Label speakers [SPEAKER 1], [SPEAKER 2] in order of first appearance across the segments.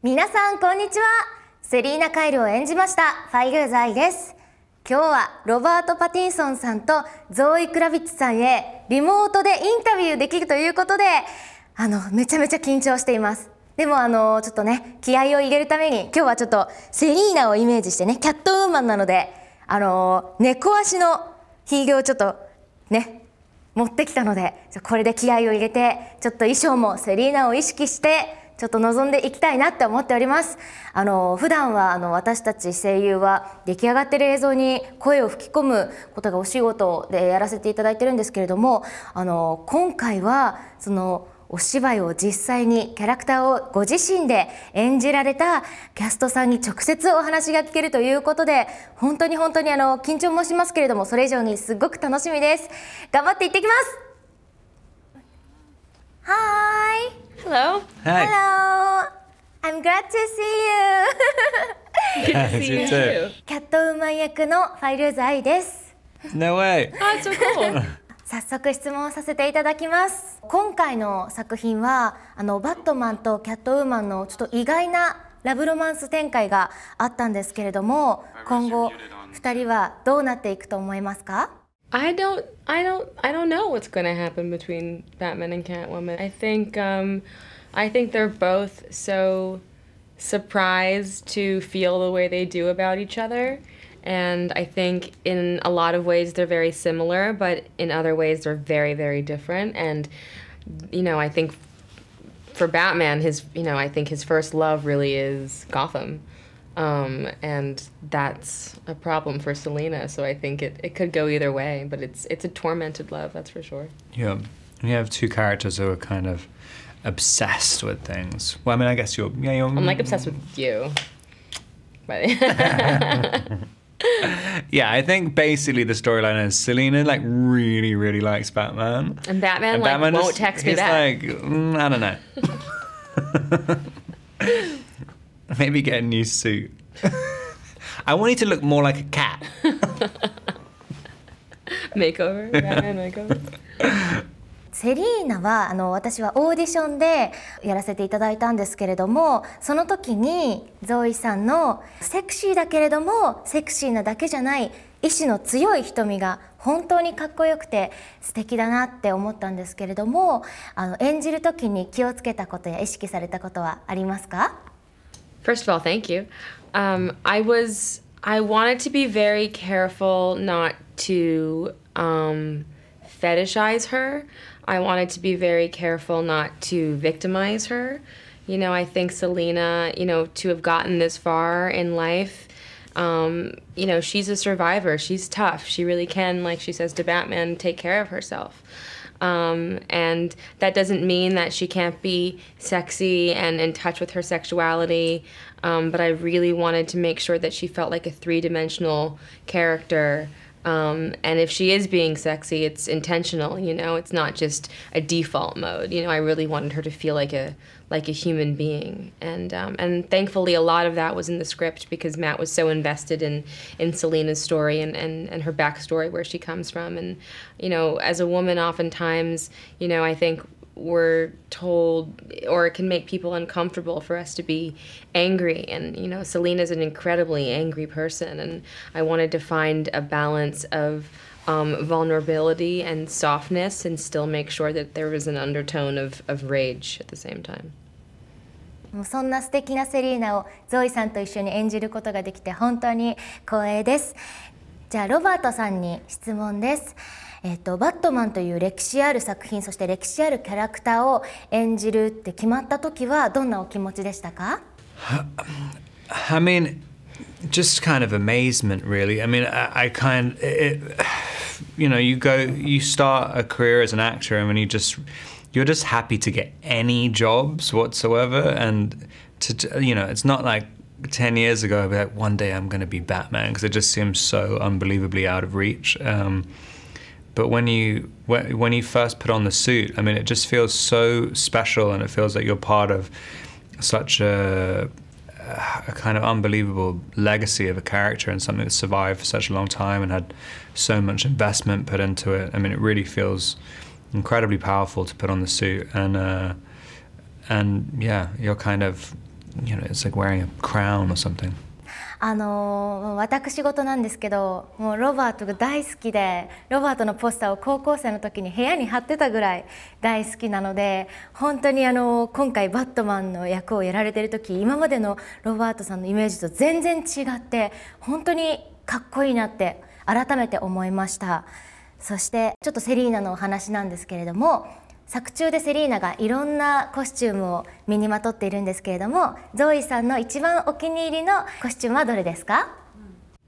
[SPEAKER 1] 皆さんこんにちはセリーナ・カイルを演じましたファイグーザイです今日はロバート・パティンソンさんとゾーイ・クラビッチさんへリモートでインタビューできるということであのめちゃめちゃ緊張していますでもあのちょっとね気合を入れるために今日はちょっとセリーナをイメージしてねキャットウーマンなのであの猫足のヒールをちょっとね持ってきたのでこれで気合を入れてちょっと衣装もセリーナを意識してちょっと望んでいきたいなって思っておりますあの普段はあの私たち声優は出来上がってる映像に声を吹き込むことがお仕事でやらせていただいてるんですけれどもあの今回はそのお芝居を実際にキャラクターをご自身で演じられたキャストさんに直接お話が聞けるということで本当に本当にあの緊張もしますけれどもそれ以上にすごく楽しみです頑張って行ってきますはーい Hello. Hi. Hello. I'm glad to see you. Good to see you. キャットウーマン役のファイルーズ愛です。
[SPEAKER 2] No way. Ah, so cool.
[SPEAKER 1] 早速質問させていただきます今回の作品はあのバットマンとキャットウーマンのちょっと意外なラブロマンス展開があったんですけれども今後二人はどうなっていくと思いますか
[SPEAKER 3] I don't I don't I don't know what's going to happen between Batman and Catwoman. I think um I think they're both so surprised to feel the way they do about each other. And I think in a lot of ways they're very similar, but in other ways they're very, very different. And, you know, I think for Batman, his, you know, I think his first love really is Gotham. Um, and that's a problem for Selena. So I think it, it could go either way, but it's it's a tormented love, that's for sure.
[SPEAKER 2] Yeah. And you have two characters who are kind of obsessed with things. Well, I mean, I guess you're. Yeah, you're I'm like obsessed with
[SPEAKER 3] you. But
[SPEAKER 2] yeah, I think basically the storyline is Selena like really, really likes Batman,
[SPEAKER 3] and Batman and like Batman won't text me back.
[SPEAKER 2] Like mm, I don't know. Maybe get a new suit. I want you to look more like a cat.
[SPEAKER 3] Makeover?
[SPEAKER 1] セリーナはあの私はオーディションでやらせていただいたんですけれどもその時にゾーイさんのセクシーだけれどもセクシーなだけじゃない意志の強い瞳が本当にかっこよくて素敵だなって思ったんですけれどもあの演じる時に気をつけたことや意識されたことはありますか
[SPEAKER 3] First of all, thank you. Um, I was I wanted to be very careful not to um, fetishize her. I wanted to be very careful not to victimize her. You know, I think Selena, you know, to have gotten this far in life, um, you know, she's a survivor. She's tough. She really can, like she says to Batman, take care of herself. Um, and that doesn't mean that she can't be sexy and in touch with her sexuality. Um, but I really wanted to make sure that she felt like a three dimensional character um, and if she is being sexy, it's intentional. You know, it's not just a default mode. You know, I really wanted her to feel like a like a human being, and um, and thankfully a lot of that was in the script because Matt was so invested in in Selena's story and and and her backstory, where she comes from, and you know, as a woman, oftentimes, you know, I think we're told or it can make people uncomfortable for us to be angry and you know Selena's an incredibly angry person and I wanted to find a balance of um, vulnerability and softness and still make sure that there was an undertone of, of rage at the same time.
[SPEAKER 1] そんな素敵なセリーナをゾイさんと一緒に演じることができて本当に光栄です。じゃあロバートさんに質問です。えっと、バットマンという歴史ある作品そして歴史あるキャラクターを演じるって決まった時はどんなお気持ちでしたか
[SPEAKER 2] I mean, just kind of amazement, really. I mean, I, I kind, it, you know, you go, you start a career as an actor, I mean, you just, you're just happy to get any jobs whatsoever, and to, you know, it's not like 10 years ago, I'd be like, one day I'm going to be Batman, because it just seems so unbelievably out of reach. Um, But when you when you first put on the suit, I mean, it just feels so special, and it feels like you're part of such a, a kind of unbelievable legacy of a character and something that survived for such a long time and had so much investment put into it. I mean, it really feels incredibly powerful to put on the suit, and uh, and yeah, you're kind of you know, it's like wearing a crown or something.
[SPEAKER 1] あの私事なんですけどもうロバートが大好きでロバートのポスターを高校生の時に部屋に貼ってたぐらい大好きなので本当にあの今回バットマンの役をやられてる時今までのロバートさんのイメージと全然違って本当にかっこいいなって改めて思いました。そしてちょっとセリーナのお話なんですけれども作中でセリーナがいろんなコスチュームを身にまとっているんですけれどもゾーイさんの一番お気に入りのコスチュームはどれですか、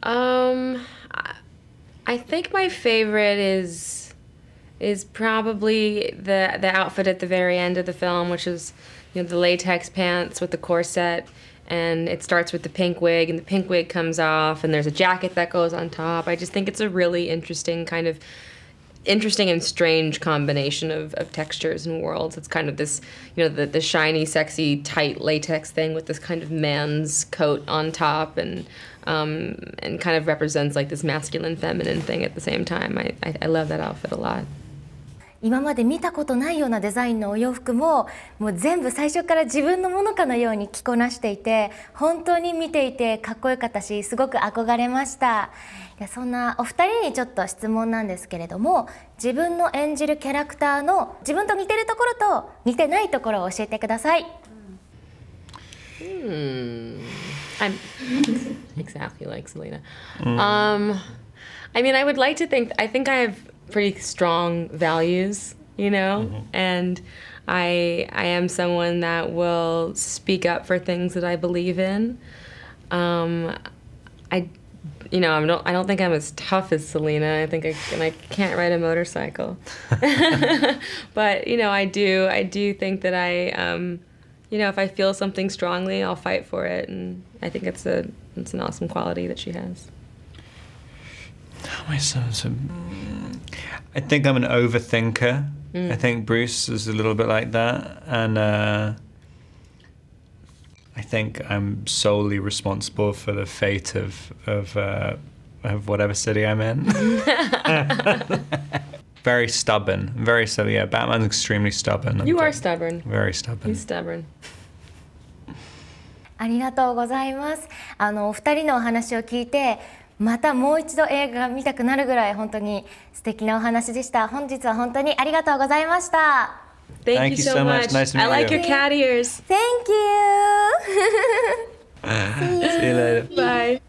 [SPEAKER 1] um,
[SPEAKER 3] I think my favorite is is probably the the outfit at the very end of the film, which is you know the latex pants with the corset, and it starts with the pink wig, and the pink wig comes off, and there's a jacket that goes on top. I just think it's a really interesting kind of interesting and strange combination of, of textures and worlds. It's kind of this, you know, the, the shiny, sexy, tight latex thing with this kind of man's coat on top and um, and kind of represents like this masculine, feminine thing at the same time. I, I, I love that outfit a lot.
[SPEAKER 1] 今まで見たことないようなデザインのお洋服ももう全部最初から自分のものかのように着こなしていて本当に見ていてかっこよかったしすごく憧れましたそんなお二人にちょっと質問なんですけれども自分の演じるキャラクターの自分と似てるところと似てないところを教えてください。
[SPEAKER 3] Hmm. I'm exactly like Selena. Mm. Um, I mean, I would like to think. I think I have pretty strong values, you know, mm-hmm. and I I am someone that will speak up for things that I believe in. Um, I you know, I don't I don't think I'm as tough as Selena. I think I and I can't ride a motorcycle. but, you know, I do I do think that I um, you know, if I feel something strongly, I'll fight for it and I think it's a it's an awesome quality that she has.
[SPEAKER 2] Oh, I think I'm an overthinker. Mm. I think Bruce is a little bit like that, and uh, I think I'm solely responsible for the fate of of uh, of whatever city I'm in. very stubborn, very so. Yeah, Batman's extremely stubborn. You I'm are stubborn. Very stubborn. He's stubborn.
[SPEAKER 1] ありがとうございます。あのお二人のお話を聞いて、またもう一度映画が見たくなるぐらい本当に素敵なお話でした本日は本当にありがとうございました Thank, Thank you so much. Nice to meet you. I like your cat ears. Thank you.
[SPEAKER 2] See you later.
[SPEAKER 1] Bye.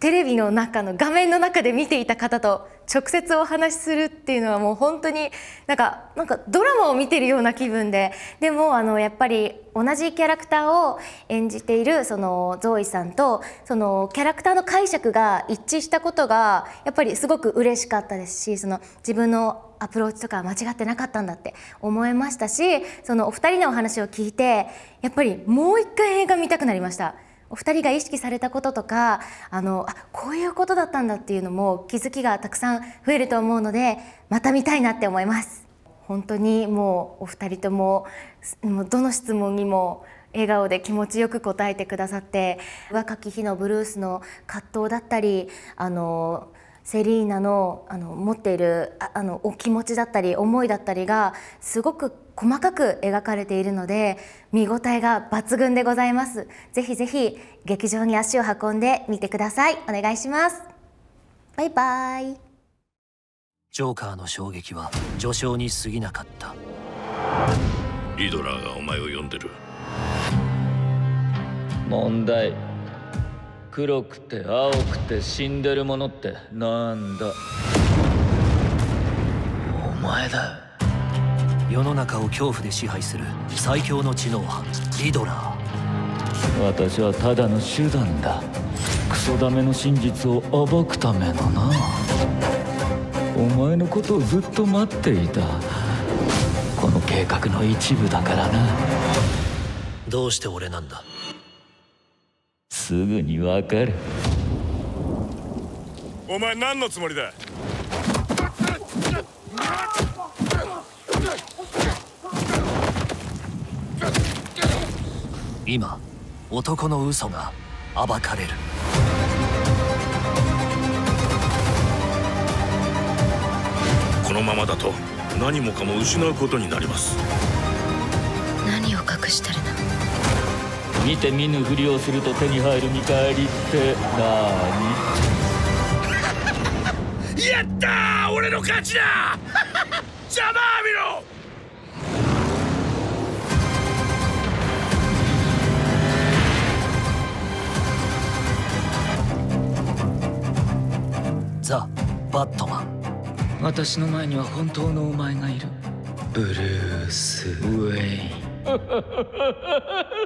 [SPEAKER 1] テレビの中の画面の中で見ていた方と直接お話しするっていうのはもう本当になんかなんかドラマを見てるような気分ででもあのやっぱり同じキャラクターを演じているそのゾーさんとそのキャラクターの解釈が一致したことがやっぱりすごく嬉しかったですしその自分のアプローチとか間違ってなかったんだって思いましたしそのお二人のお話を聞いてやっぱりもう一回映画見たくなりました。お二人が意識されたこととかあのあこういうことだったんだっていうのも気づきがたくさん増えると思うのでまた見たいなって思います。本当にもうお二人ともどの質問にも笑顔で気持ちよく答えてくださって若き日のブルースの葛藤だったりあのセリーナのあの持っているあのお気持ちだったり思いだったりがすごく細かく描かれているので見応えが抜群でございますぜひぜひ劇場に足を運んでみてくださいお願いしますバイバイジョーカーの衝撃は序章に過ぎなかったリドラーがお前を呼んでる問題黒くて青くて死んでるものってなんだお前だ世の中を恐怖で支配する最強の知能派リドラー私はただの手段だクソダメの真実を暴くためのなお前のことをずっと待っていたこの計画の一部だからなどうして俺なんだすぐにわかるお前何のつもりだ今男の嘘が暴かれるままだと何もかも失うことになります何を隠してるの見て見ぬふりをすると手に入る見返りってな
[SPEAKER 3] に やった俺の勝ちだ 邪魔見ろ
[SPEAKER 1] ザ・バットマン私の前には本当のお前がいる
[SPEAKER 3] ブルース・ウェイ
[SPEAKER 1] ン